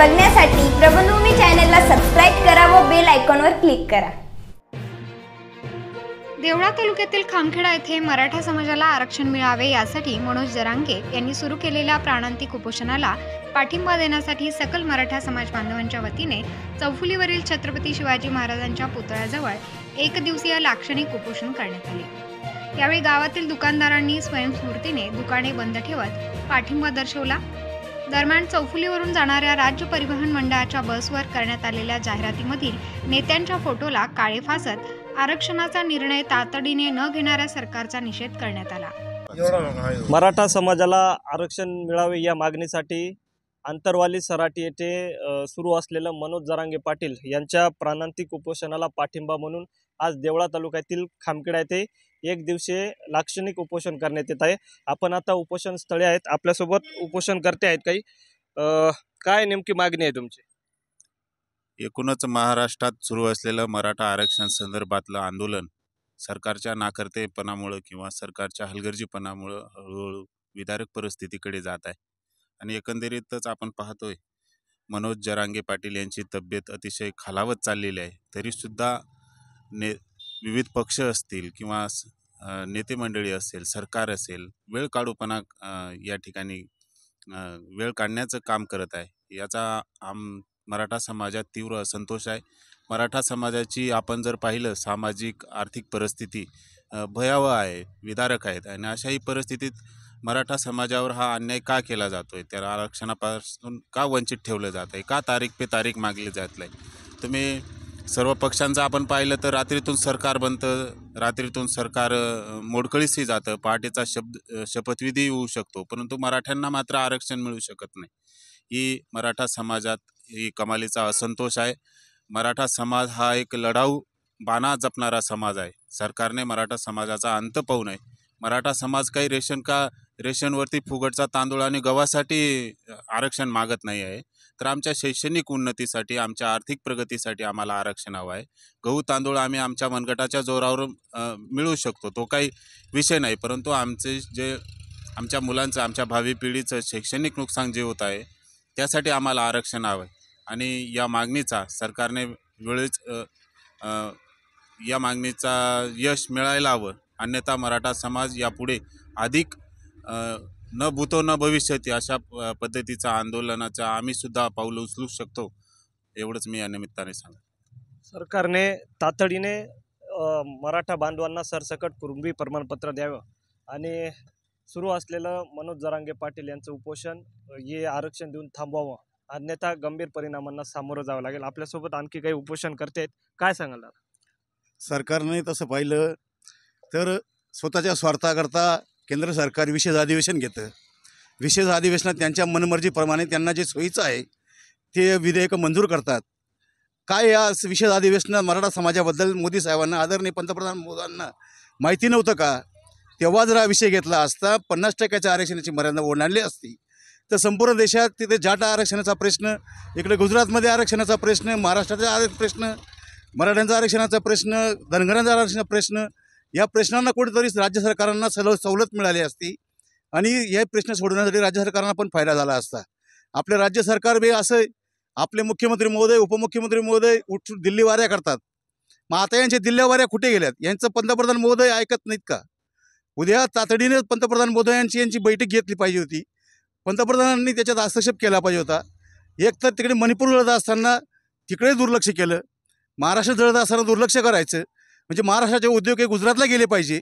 बघण्यासाठी प्रभूभूमी चॅनलला सबस्क्राईब करा व बेल आयकॉनवर क्लिक करा देवळा तालुक्यातील खामखेडा येथे मराठा समाजाला आरक्षण मिळावे यासाठी मनोज जरांगे यांनी सुरू केलेल्या प्राणांतिक उपोषणाला पाठिंबा देण्यासाठी सकल मराठा समाज बांधवांच्या वतीने चौफुलीवरील छत्रपती शिवाजी महाराजांच्या पुतळ्याजवळ एक दिवसीय लाक्षणिक उपोषण करण्यात आले यावेळी गावातील दुकानदारांनी स्वयंस्फूर्तीने दुकाने बंद ठेवत पाठिंबा दर्शवला दरम्यान चौफुलीवरून जाणाऱ्या राज्य परिवहन मंडळाच्या बसवर करण्यात आलेल्या जाहिरातीमधील नेत्यांच्या फोटोला काळे फासत आरक्षणाचा निर्णय तातडीने न घेणाऱ्या सरकारचा निषेध करण्यात आला मराठा समाजाला आरक्षण मिळावे या मागणीसाठी अंतरवाली सराटी येथे सुरू असलेलं मनोज जरांगे पाटील यांच्या प्राणांतिक उपोषणाला पाठिंबा म्हणून आज देवळा तालुक्यातील खामखेडा येथे एक दिवशी लाक्षणिक उपोषण करण्यात येत आहे आपण आता उपोषण स्थळे आहेत आपल्यासोबत उपोषण करते आहेत काही काय नेमकी मागणी आहे तुमची एकूणच महाराष्ट्रात सुरू असलेलं मराठा आरक्षण संदर्भातलं आंदोलन सरकारच्या नाकर्तेपणामुळं किंवा सरकारच्या हलगर्जीपणामुळं हळूहळू विदारक परिस्थितीकडे जात आहे आणि एकंदरीतच आपण पाहतोय मनोज जरांगे पाटील यांची तब्येत अतिशय खालावत चाललेली आहे तरीसुद्धा ने विविध पक्ष असतील किंवा नेते मंडळी असेल सरकार असेल वेळ काढूपणा या ठिकाणी वेळ काढण्याचं काम करत आहे याचा आम मराठा समाजात तीव्र असंतोष आहे मराठा समाजाची आपण जर पाहिलं सामाजिक आर्थिक परिस्थिती भयावह आहे विदारक आहेत आणि अशाही परिस्थितीत मराठा समाजावर हा अन्याय का केला जातो आहे त्या आरक्षणापासून का वंचित ठेवलं जात आहे का तारीख पे तारीख मागली जात आहे तुम्ही सर्व पक्षांचं आपण पाहिलं तर रात्रीतून सरकार बनतं रात्रीतून सरकार मोडकळीसही जातं पहाटेचा शब्द शपथविधी होऊ शकतो परंतु मराठ्यांना मात्र आरक्षण मिळू शकत नाही ही मराठा समाजात ही कमालीचा असंतोष आहे मराठा समाज हा एक लढाऊ बाणा जपणारा समाज आहे सरकारने मराठा समाजाचा अंत पाहू नये मराठा समाज काही रेशन का रेशनवरती फुगटचा तांदूळ आणि गव्हासाठी आरक्षण मागत नाही आहे तर आमच्या शैक्षणिक उन्नतीसाठी आमच्या आर्थिक प्रगतीसाठी आम्हाला आरक्षण हवं आहे गहू तांदूळ आम्ही आमच्या मनगटाच्या जोरावर मिळू शकतो तो काही विषय नाही परंतु आमचे जे आमच्या मुलांचं आमच्या भावी पिढीचं शैक्षणिक नुकसान जे होत आहे त्यासाठी आम्हाला आरक्षण हवं आहे आणि या मागणीचा सरकारने वेळीच या मागणीचा यश मिळायला हवं अन्यथा मराठा समाज यापुढे अधिक न भूतो न भविष्यती अशा पद्धतीचा आंदोलनाचा आम्ही सुद्धा पाऊलं उचलू शकतो एवढंच मी या निमित्ताने सांग सरकारने तातडीने मराठा बांधवांना सरसकट कुरुंबी प्रमाणपत्र द्यावं आणि सुरू असलेलं मनोज जरांगे पाटील यांचं उपोषण हे आरक्षण देऊन थांबवावं अन्यथा गंभीर परिणामांना सामोरं जावं लागेल आपल्यासोबत आणखी काही उपोषण करते काय सांगाल सरकारने तसं पाहिलं तर स्वतःच्या स्वार्थाकरता केंद्र सरकार विशेष अधिवेशन घेतं विशेष अधिवेशनात त्यांच्या मनमर्जीप्रमाणे त्यांना जे सोयीचं आहे ते विधेयकं मंजूर करतात काय या विशेष अधिवेशनात मराठा समाजाबद्दल मोदी साहेबांना आदरणीय पंतप्रधान मोदांना माहिती नव्हतं का तेव्हा जर हा विषय घेतला असता पन्नास टक्क्याच्या आरक्षणाची मर्यादा ओढाणली असती तर संपूर्ण देशात तिथे जाटा आरक्षणाचा प्रश्न इकडे गुजरातमध्ये आरक्षणाचा प्रश्न महाराष्ट्राचा आरक्षण प्रश्न मराठ्यांचा आरक्षणाचा प्रश्न धनगरांचा आरक्षणाचा प्रश्न या प्रश्नांना कुठेतरी राज्य सरकारांना सल सवलत मिळाली असती आणि हे प्रश्न सोडवण्यासाठी राज्य सरकारांना पण फायदा झाला असता आपले राज्य सरकार बी असं आपले मुख्यमंत्री महोदय उपमुख्यमंत्री महोदय उठ दिल्ली वाऱ्या करतात मग आता यांच्या दिल्ल्या वाऱ्या कुठे गेल्यात यांचं पंतप्रधान महोदय ऐकत नाहीत का उद्या तातडीने पंतप्रधान महोदय यांची यांची बैठक घेतली पाहिजे होती पंतप्रधानांनी त्याच्यात हस्तक्षेप केला पाहिजे होता एक तर तिकडे मणिपूर लढत असताना तिकडे दुर्लक्ष केलं महाराष्ट्र जळत असताना दुर्लक्ष करायचं म्हणजे महाराष्ट्राचे उद्योग हे गुजरातला गेले पाहिजे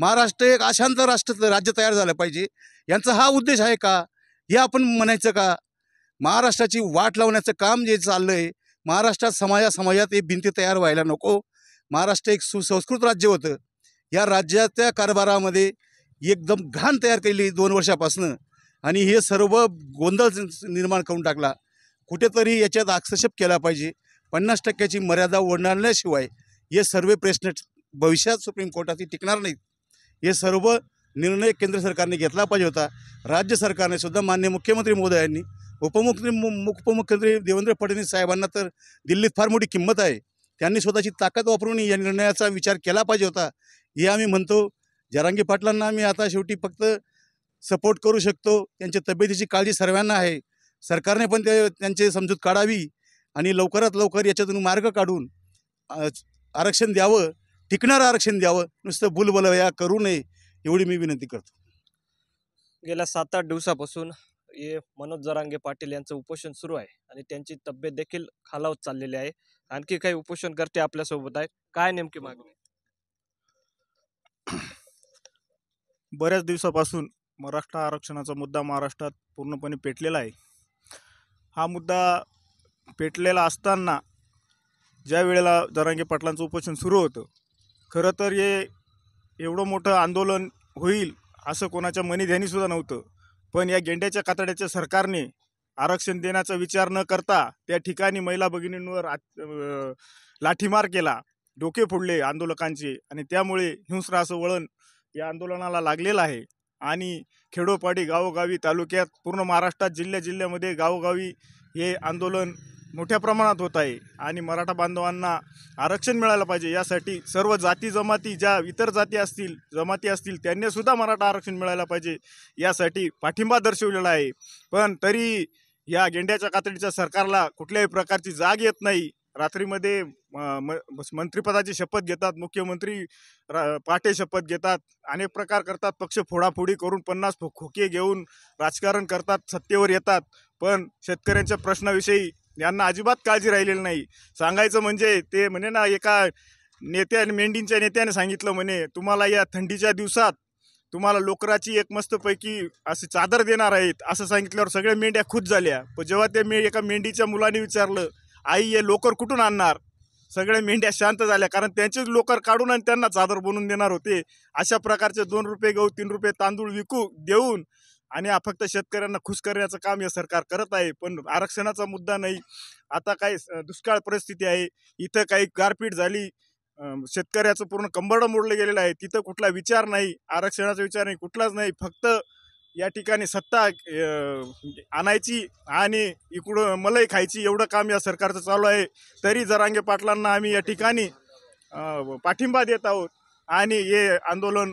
महाराष्ट्र एक अशांत राष्ट्र राज्य तयार झालं पाहिजे यांचा हा उद्देश आहे का हे आपण म्हणायचं का महाराष्ट्राची वाट लावण्याचं काम जे चाललं आहे महाराष्ट्रात समाजा समाजात एक भिंती तयार व्हायला नको महाराष्ट्र एक सुसंस्कृत राज्य होतं या राज्याच्या कारभारामध्ये एकदम घाण तयार केली दोन वर्षापासून आणि हे सर्व गोंधळ निर्माण करून टाकला कुठेतरी याच्यात आक्षेप केला पाहिजे पन्नास टक्क्याची मर्यादा ओढणाऱ्याशिवाय हे सर्व प्रश्न भविष्यात सुप्रीम कोर्टात टिकणार नाहीत हे सर्व निर्णय केंद्र सरकारने घेतला पाहिजे होता राज्य सरकारने सुद्धा मान्य मुख्यमंत्री महोदयांनी उपमुख्यमंत्री उपमुख्यमंत्री देवेंद्र फडणवीस साहेबांना तर दिल्लीत फार मोठी किंमत आहे त्यांनी स्वतःची ताकद वापरून या निर्णयाचा विचार केला पाहिजे होता हे आम्ही म्हणतो जरांगी पाटलांना आम्ही आता शेवटी फक्त सपोर्ट करू शकतो त्यांच्या तब्येतीची काळजी सर्वांना आहे सरकारने पण ते त्यांची समजूत काढावी आणि लवकरात लवकर याच्यातून मार्ग काढून आरक्षण द्यावं टिकणारं आरक्षण द्यावं नुसतं बुलबलया करू नये एवढी मी विनंती करतो गेल्या सात आठ दिवसापासून ये मनोज जरांगे पाटील यांचं उपोषण सुरू आहे आणि त्यांची तब्येत देखील खालावत चाललेली आहे आणखी काही उपोषण उपोषणकर्ते आपल्यासोबत आहेत काय नेमकी मागणी बऱ्याच दिवसापासून मराठा आरक्षणाचा मुद्दा महाराष्ट्रात पूर्णपणे पेटलेला आहे हा मुद्दा पेटलेला असताना ज्या वेळेला दरांगे पाटलांचं उपोषण सुरू होतं खरं तर हे एवढं मोठं आंदोलन होईल असं कोणाच्या ध्यानीसुद्धा नव्हतं पण या गेंड्याच्या कातड्याच्या सरकारने आरक्षण देण्याचा विचार न करता त्या ठिकाणी महिला भगिनींवर लाठीमार केला डोके फोडले आंदोलकांचे आणि त्यामुळे हिंस्र असं वळण या आंदोलनाला लागलेलं आहे आणि खेडोपाडी गावोगावी तालुक्यात पूर्ण महाराष्ट्रात जिल्ह्या जिल्ह्यामध्ये गावोगावी हे आंदोलन मोठ्या प्रमाणात होत आहे आणि मराठा बांधवांना आरक्षण मिळायला पाहिजे यासाठी सर्व जाती जमाती ज्या इतर जाती असतील जमाती असतील त्यांनीसुद्धा मराठा आरक्षण मिळायला पाहिजे यासाठी पाठिंबा दर्शवलेला आहे पण तरी या गेंड्याच्या कातडीच्या सरकारला कुठल्याही प्रकारची जाग येत नाही रात्रीमध्ये मंत्रिपदाची शपथ घेतात मुख्यमंत्री पाटे शपथ घेतात अनेक प्रकार करतात पक्ष फोडाफोडी करून पन्नास खोके घेऊन राजकारण करतात सत्तेवर येतात पण शेतकऱ्यांच्या प्रश्नाविषयी यांना अजिबात काळजी राहिलेली नाही सांगायचं म्हणजे ते म्हणे ना एका नेत्याने मेंढींच्या नेत्याने सांगितलं म्हणे तुम्हाला या थंडीच्या दिवसात तुम्हाला लोकराची एक मस्तपैकी अशी चादर देणार आहेत असं सांगितल्यावर सगळ्या मेंढ्या खुद झाल्या पण जेव्हा ते मे एका मेंढीच्या मुलाने विचारलं आई हे लोकर कुठून आणणार सगळ्या मेंढ्या शांत झाल्या कारण त्यांचेच लोकर काढून आणि त्यांना चादर बनवून देणार होते अशा प्रकारचे दोन रुपये गहू तीन रुपये तांदूळ विकू देऊन आणि फक्त शेतकऱ्यांना खुश करण्याचं काम या सरकार करत आहे पण आरक्षणाचा मुद्दा नाही आता काय दुष्काळ परिस्थिती आहे इथं काही गारपीट झाली शेतकऱ्याचं पूर्ण कंबरडं मोडलं गेलेलं आहे तिथं कुठला विचार नाही आरक्षणाचा विचार नाही कुठलाच नाही फक्त या ठिकाणी सत्ता म्हणजे आणायची आणि इकडं मलई खायची एवढं काम या सरकारचं चालू आहे तरी जरांगे पाटलांना आम्ही या ठिकाणी पाठिंबा देत आहोत आणि हे आंदोलन